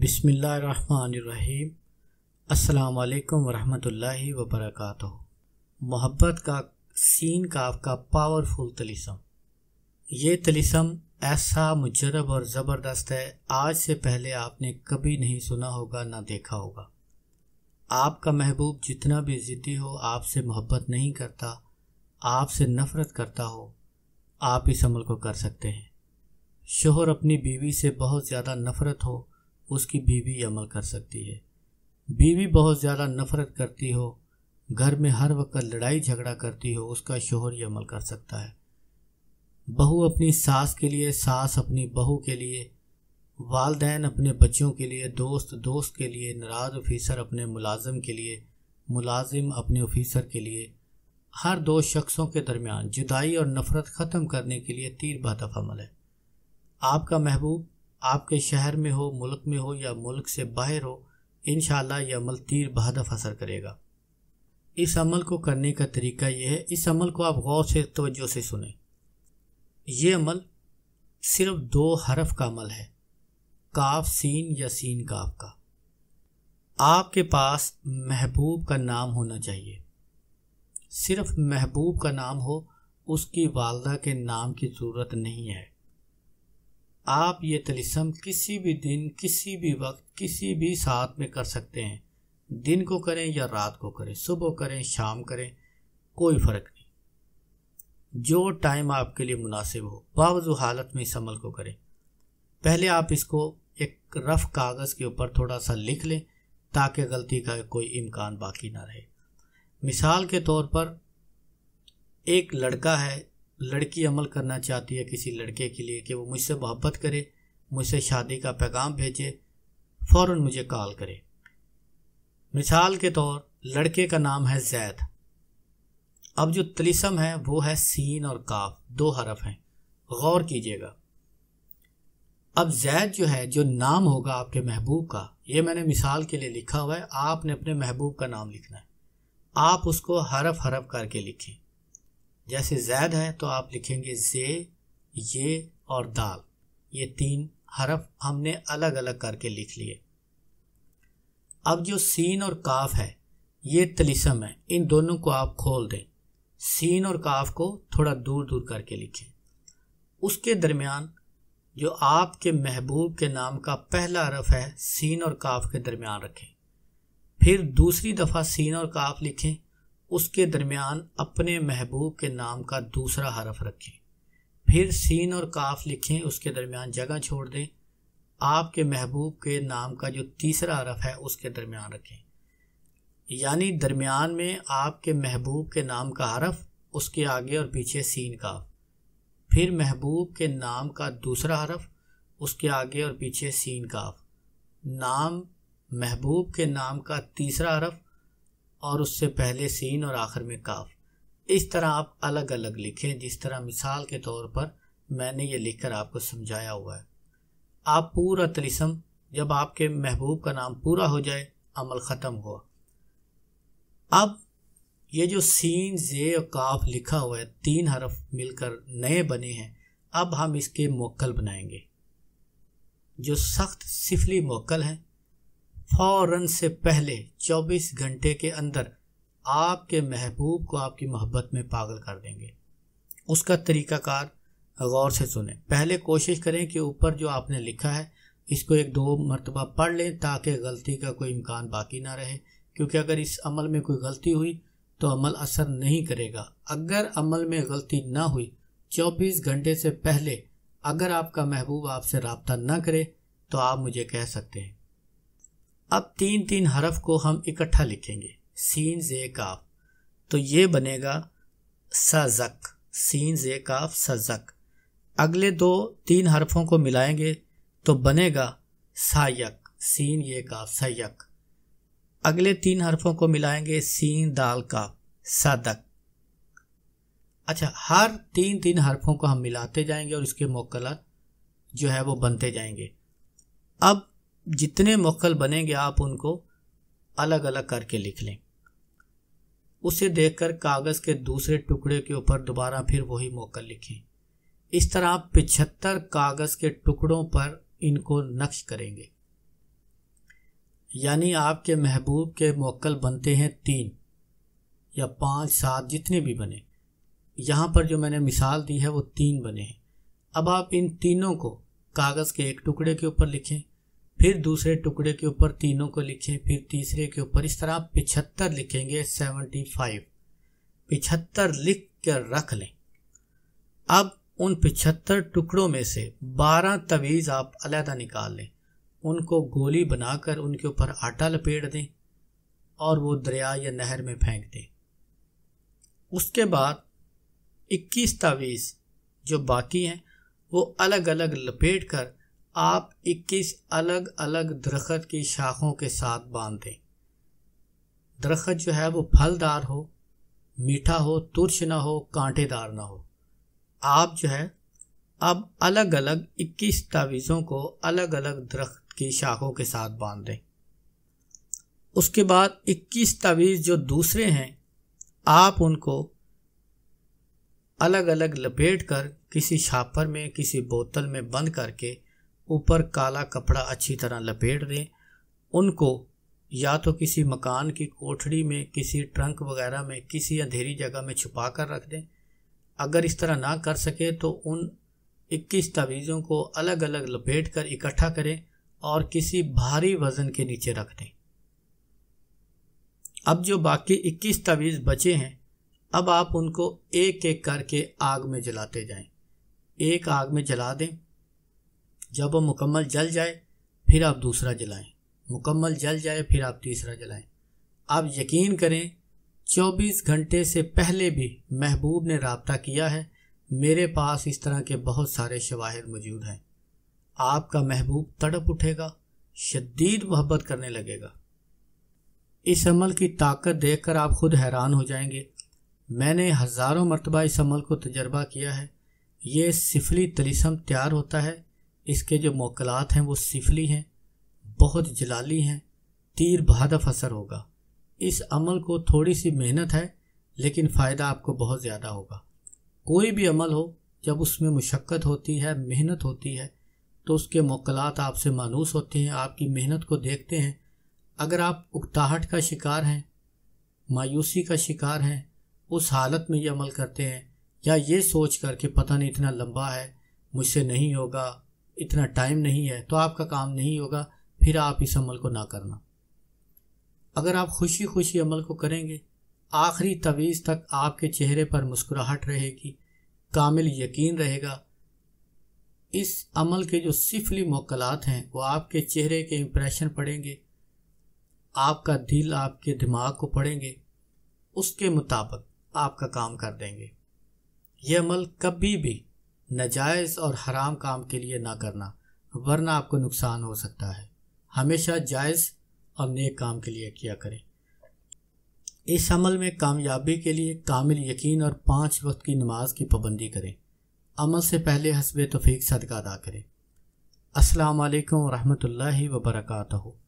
बिसमीम् अल्लाम वरहमतुल्लाहि वबरकातुहू मोहब्बत का सीन काफ का पावरफुल तलिसम ये तलिसम ऐसा मुजरब और ज़बरदस्त है आज से पहले आपने कभी नहीं सुना होगा ना देखा होगा आपका महबूब जितना भी ज़िद्दी हो आपसे मोहब्बत नहीं करता आपसे नफ़रत करता हो आप इस अमल को कर सकते हैं शोहर अपनी बीवी से बहुत ज़्यादा नफ़रत हो उसकी बीवी अमल कर सकती है बीवी बहुत ज़्यादा नफरत करती हो घर में हर वक्त लड़ाई झगड़ा करती हो उसका शोहर ही अमल कर सकता है बहू अपनी सास के लिए सास अपनी बहू के लिए वालदेन अपने बच्चों के लिए दोस्त दोस्त के लिए नाराज ऑफिसर अपने मुलाजम के लिए मुलाजिम अपने ऑफिसर के लिए हर दो शख्सों के दरमियान जुदाई और नफ़रत ख़त्म करने के लिए तीर बातफ अमल है आपका महबूब आपके शहर में हो मुल्क में हो या मुल्क से बाहर हो इन यह अमल तीर बहादफ असर करेगा इस अमल को करने का तरीका यह है इस अमल को आप गौर से तवज्जो से सुने ये अमल सिर्फ दो हरफ का अमल है काफ सीन या सीन काफ का आपके पास महबूब का नाम होना चाहिए सिर्फ महबूब का नाम हो उसकी वालदा के नाम की ज़रूरत नहीं है आप ये तलिसम किसी भी दिन किसी भी वक्त किसी भी साथ में कर सकते हैं दिन को करें या रात को करें सुबह करें शाम करें कोई फ़र्क नहीं जो टाइम आपके लिए मुनासिब हो बावजू हालत में इस अमल को करें पहले आप इसको एक रफ़ कागज़ के ऊपर थोड़ा सा लिख लें ताकि गलती का कोई इम्कान बाकी ना रहे मिसाल के तौर पर एक लड़का है लड़की अमल करना चाहती है किसी लड़के के लिए कि वो मुझसे मोहब्बत करे मुझसे शादी का पैगाम भेजे फ़ौर मुझे कॉल करे मिसाल के तौर लड़के का नाम है जैद अब जो तलिसम है वो है सीन और काफ दो हरफ हैं गौर कीजिएगा अब जैद जो है जो नाम होगा आपके महबूब का ये मैंने मिसाल के लिए लिखा हुआ है आपने अपने महबूब का नाम लिखना है आप उसको हरफ हरफ करके लिखें जैसे जैद है तो आप लिखेंगे जे ये और दाल ये तीन हरफ हमने अलग अलग करके लिख लिए अब जो सीन और काफ है ये तलिसम है इन दोनों को आप खोल दें सीन और काफ को थोड़ा दूर दूर करके लिखें उसके दरमियान जो आपके महबूब के नाम का पहला हरफ है सीन और काफ के दरमियान रखें फिर दूसरी दफ़ा सीन और काफ लिखें उसके दरमियान अपने महबूब के नाम का दूसरा हरफ रखें फिर सीन और काफ लिखें उसके दरमियान जगह छोड़ दें आपके महबूब के नाम का जो तीसरा हरफ है उसके दरमियान रखें यानी दरमियान में आपके महबूब के नाम का हरफ उसके आगे और पीछे सीन काफ फिर महबूब के नाम का दूसरा हरफ उसके आगे और पीछे सीन काफ नाम महबूब के नाम का तीसरा हरफ और उससे पहले सीन और आखिर में काफ इस तरह आप अलग अलग लिखें जिस तरह मिसाल के तौर पर मैंने ये लिखकर आपको समझाया हुआ है आप पूरा तलिसम जब आपके महबूब का नाम पूरा हो जाए अमल ख़त्म हुआ अब ये जो सीन जे और काफ लिखा हुआ है तीन हरफ मिलकर नए बने हैं अब हम इसके मोकल बनाएंगे जो सख्त सिफली मोकल हैं फौरन से पहले 24 घंटे के अंदर आपके महबूब को आपकी मोहब्बत में पागल कर देंगे उसका तरीकाकार गौर से सुने पहले कोशिश करें कि ऊपर जो आपने लिखा है इसको एक दो मरतबा पढ़ लें ताकि गलती का कोई इम्कान बाकी ना रहे क्योंकि अगर इस अमल में कोई गलती हुई तो अमल असर नहीं करेगा अगर अमल में गलती ना हुई 24 घंटे से पहले अगर आपका महबूब आपसे रबता ना करे तो आप मुझे कह सकते हैं अब तीन तीन हरफ को हम इकट्ठा लिखेंगे सीन जे काफ तो ये बनेगा सजक सीन जे काफ सजक अगले दो तीन हरफों को मिलाएंगे तो बनेगा सायक सीन ये काफ सयक अगले तीन हरफों को मिलाएंगे सीन दाल काफ सदक अच्छा हर तीन तीन हरफों को हम मिलाते जाएंगे और इसके मोकलत जो है वो बनते जाएंगे अब जितने मक्खल बनेंगे आप उनको अलग अलग करके लिख लें उसे देखकर कागज़ के दूसरे टुकड़े के ऊपर दोबारा फिर वही मोकल लिखें इस तरह आप पिछहत्तर कागज़ के टुकड़ों पर इनको नक्श करेंगे यानी आपके महबूब के मोकल बनते हैं तीन या पांच सात जितने भी बने यहां पर जो मैंने मिसाल दी है वो तीन बने हैं अब आप इन तीनों को कागज़ के एक टुकड़े के ऊपर लिखें फिर दूसरे टुकड़े के ऊपर तीनों को लिखें फिर तीसरे के ऊपर इस तरह आप पिछहत्तर लिखेंगे सेवेंटी फाइव पिछहत्तर लिख कर रख लें अब उन पिछहत्तर टुकड़ों में से बारह तवीज़ आप अलहदा निकाल लें उनको गोली बनाकर उनके ऊपर आटा लपेट दें और वो दरिया या नहर में फेंक दें उसके बाद 21 तावीज़ जो बाकी हैं वो अलग अलग लपेट कर आप 21 अलग अलग दरख्त की शाखों के साथ बांध दें दरख्त जो है वो फलदार हो मीठा हो तुरश ना हो कांटेदार ना हो आप जो है अब अलग अलग 21 तावीज़ों को अलग अलग दरख्त की शाखों के साथ बांध दें उसके बाद 21 तावीज़ जो दूसरे हैं आप उनको अलग अलग लपेट कर किसी छापर में किसी बोतल में बंद करके ऊपर काला कपड़ा अच्छी तरह लपेट दें उनको या तो किसी मकान की कोठड़ी में किसी ट्रंक वगैरह में किसी अंधेरी जगह में छुपा कर रख दें अगर इस तरह ना कर सके तो उन 21 तावीज़ों को अलग अलग लपेट कर इकट्ठा करें और किसी भारी वज़न के नीचे रख दें अब जो बाकी 21 तावीज़ बचे हैं अब आप उनको एक एक करके आग में जलाते जाएं। एक आग में जला दें जब वो मुकम्मल जल जाए फिर आप दूसरा जलाएं मुकम्मल जल जाए फिर आप तीसरा जलाएं आप यकीन करें 24 घंटे से पहले भी महबूब ने रबता किया है मेरे पास इस तरह के बहुत सारे शवाहद मौजूद हैं आपका महबूब तड़प उठेगा शदीद मोहब्बत करने लगेगा इस अमल की ताकत देखकर आप खुद हैरान हो जाएंगे मैंने हज़ारों मरतबा इस अमल को तजर्बा किया है ये सिफली तलिसम तैयार होता है इसके जो मौकलात हैं वो सिफली हैं बहुत जलाली हैं तीर बहादफ असर होगा इस अमल को थोड़ी सी मेहनत है लेकिन फ़ायदा आपको बहुत ज़्यादा होगा कोई भी अमल हो जब उसमें मुशक्क़त होती है मेहनत होती है तो उसके मौकलात आपसे मानूस होते हैं आपकी मेहनत को देखते हैं अगर आप उकताहट का शिकार हैं मायूसी का शिकार हैं उस हालत में ये अमल करते हैं या ये सोच करके पता नहीं इतना लंबा है मुझसे नहीं होगा इतना टाइम नहीं है तो आपका काम नहीं होगा फिर आप इस अमल को ना करना अगर आप खुशी खुशी अमल को करेंगे आखिरी तवीज़ तक आपके चेहरे पर मुस्कुराहट रहेगी कामिल यकीन रहेगा इस अमल के जो सिफली मौकलात हैं वो आपके चेहरे के इम्प्रेशन पड़ेंगे आपका दिल आपके दिमाग को पढ़ेंगे उसके मुताबिक आपका काम कर देंगे यह अमल कभी भी नजायज़ और हराम काम के लिए ना करना वरना आपको नुकसान हो सकता है हमेशा जायज़ और नेक काम के लिए किया करें इस अमल में कामयाबी के लिए कामिल यकीन और पाँच वक्त की नमाज की पाबंदी करें अमल से पहले हसब तफीक सदका अदा करें असलकम वरहमल वर्का